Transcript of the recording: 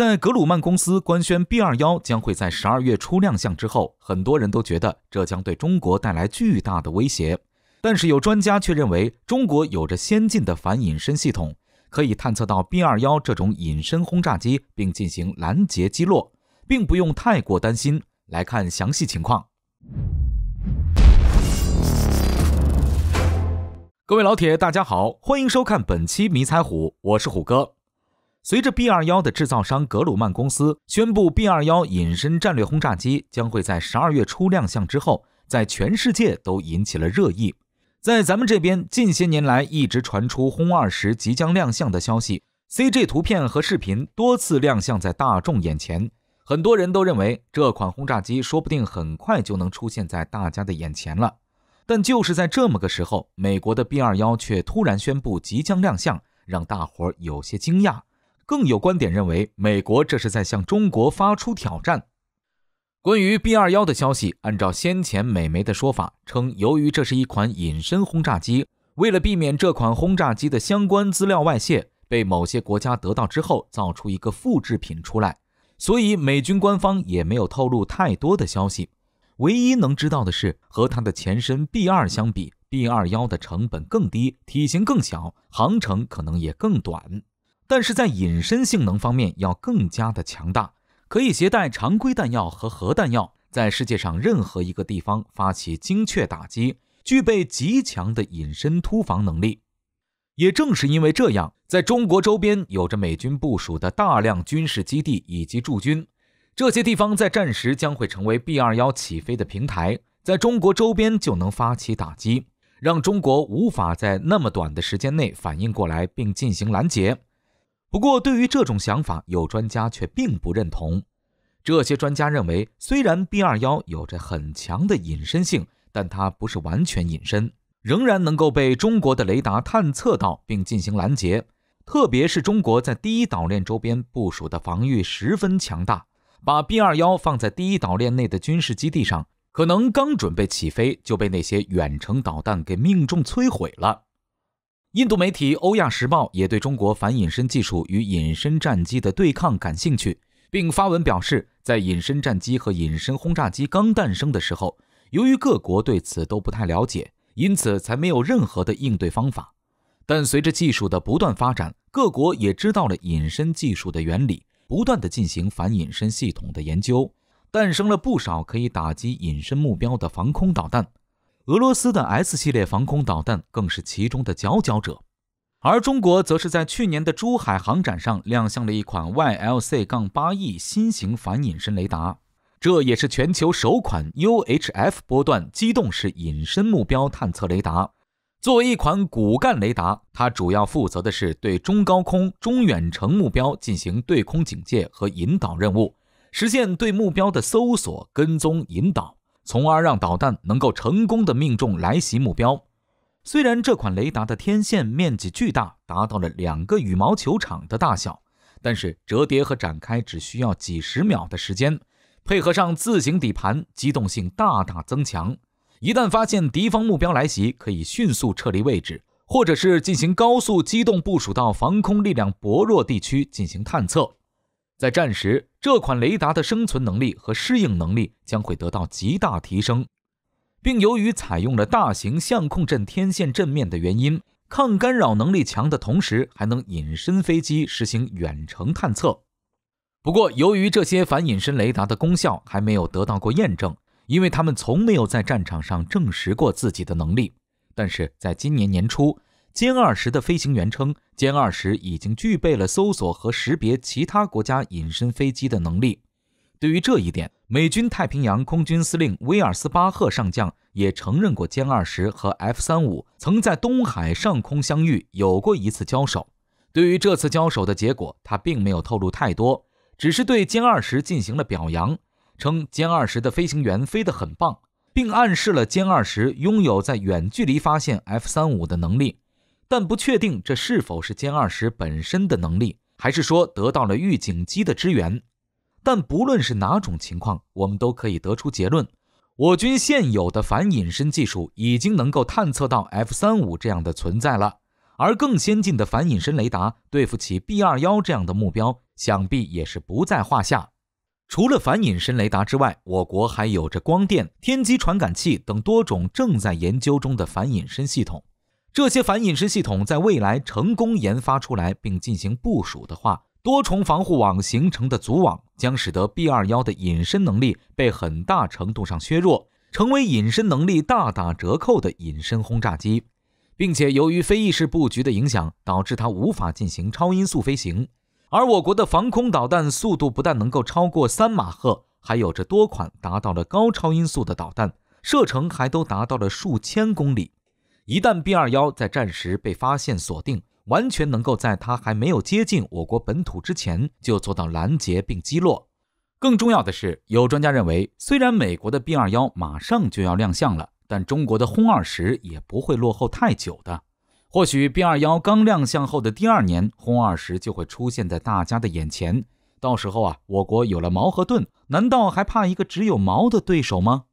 在格鲁曼公司官宣 B 二幺将会在十二月初亮相之后，很多人都觉得这将对中国带来巨大的威胁，但是有专家却认为中国有着先进的反隐身系统，可以探测到 B 二幺这种隐身轰炸机并进行拦截击落，并不用太过担心。来看详细情况。各位老铁，大家好，欢迎收看本期迷彩虎，我是虎哥。随着 B 二幺的制造商格鲁曼公司宣布 B 二幺隐身战略轰炸机将会在十二月初亮相之后，在全世界都引起了热议。在咱们这边，近些年来一直传出轰二十即将亮相的消息，CG 图片和视频多次亮相在大众眼前，很多人都认为这款轰炸机说不定很快就能出现在大家的眼前了。但就是在这么个时候，美国的 B 二幺却突然宣布即将亮相，让大伙有些惊讶。更有观点认为，美国这是在向中国发出挑战。关于 B 二幺的消息，按照先前美媒的说法称，由于这是一款隐身轰炸机，为了避免这款轰炸机的相关资料外泄被某些国家得到之后造出一个复制品出来，所以美军官方也没有透露太多的消息。唯一能知道的是，和它的前身 B 二相比，B 二幺的成本更低，体型更小，航程可能也更短。但是在隐身性能方面要更加的强大，可以携带常规弹药和核弹药，在世界上任何一个地方发起精确打击，具备极强的隐身突防能力。也正是因为这样，在中国周边有着美军部署的大量军事基地以及驻军，这些地方在战时将会成为 B 二幺起飞的平台，在中国周边就能发起打击，让中国无法在那么短的时间内反应过来并进行拦截。不过，对于这种想法，有专家却并不认同。这些专家认为，虽然 B 二幺有着很强的隐身性，但它不是完全隐身，仍然能够被中国的雷达探测到并进行拦截。特别是中国在第一岛链周边部署的防御十分强大，把 B 二幺放在第一岛链内的军事基地上，可能刚准备起飞就被那些远程导弹给命中摧毁了。印度媒体《欧亚时报》也对中国反隐身技术与隐身战机的对抗感兴趣，并发文表示，在隐身战机和隐身轰炸机刚诞生的时候，由于各国对此都不太了解，因此才没有任何的应对方法。但随着技术的不断发展，各国也知道了隐身技术的原理，不断的进行反隐身系统的研究，诞生了不少可以打击隐身目标的防空导弹。俄罗斯的 S 系列防空导弹更是其中的佼佼者，而中国则是在去年的珠海航展上亮相了一款 YLC-8E 新型反隐身雷达，这也是全球首款 UHF 波段机动式隐身目标探测雷达。作为一款骨干雷达，它主要负责的是对中高空中远程目标进行对空警戒和引导任务，实现对目标的搜索、跟踪、引导。从而让导弹能够成功的命中来袭目标。虽然这款雷达的天线面积巨大，达到了两个羽毛球场的大小，但是折叠和展开只需要几十秒的时间，配合上自行底盘，机动性大大增强。一旦发现敌方目标来袭，可以迅速撤离位置，或者是进行高速机动部署到防空力量薄弱地区进行探测。在战时。这款雷达的生存能力和适应能力将会得到极大提升，并由于采用了大型相控阵天线阵面的原因，抗干扰能力强的同时还能隐身飞机实行远程探测。不过，由于这些反隐身雷达的功效还没有得到过验证，因为他们从没有在战场上证实过自己的能力。但是，在今年年初。歼二十的飞行员称，歼二十已经具备了搜索和识别其他国家隐身飞机的能力。对于这一点，美军太平洋空军司令威尔斯巴赫上将也承认过，歼二十和 F 三五曾在东海上空相遇，有过一次交手。对于这次交手的结果，他并没有透露太多，只是对歼二十进行了表扬，称歼二十的飞行员飞得很棒，并暗示了歼二十拥有在远距离发现 F 三五的能力。但不确定这是否是歼二十本身的能力，还是说得到了预警机的支援。但不论是哪种情况，我们都可以得出结论：我军现有的反隐身技术已经能够探测到 F 三五这样的存在了。而更先进的反隐身雷达对付起 B 二幺这样的目标，想必也是不在话下。除了反隐身雷达之外，我国还有着光电、天基传感器等多种正在研究中的反隐身系统。这些反隐身系统在未来成功研发出来并进行部署的话，多重防护网形成的组网将使得 B-21 的隐身能力被很大程度上削弱，成为隐身能力大打折扣的隐身轰炸机，并且由于非翼式布局的影响，导致它无法进行超音速飞行。而我国的防空导弹速度不但能够超过三马赫，还有着多款达到了高超音速的导弹，射程还都达到了数千公里。一旦 B 二幺在战时被发现锁定，完全能够在它还没有接近我国本土之前就做到拦截并击落。更重要的是，有专家认为，虽然美国的 B 二幺马上就要亮相了，但中国的轰二十也不会落后太久的。或许 B 二幺刚亮相后的第二年，轰二十就会出现在大家的眼前。到时候啊，我国有了矛和盾，难道还怕一个只有矛的对手吗？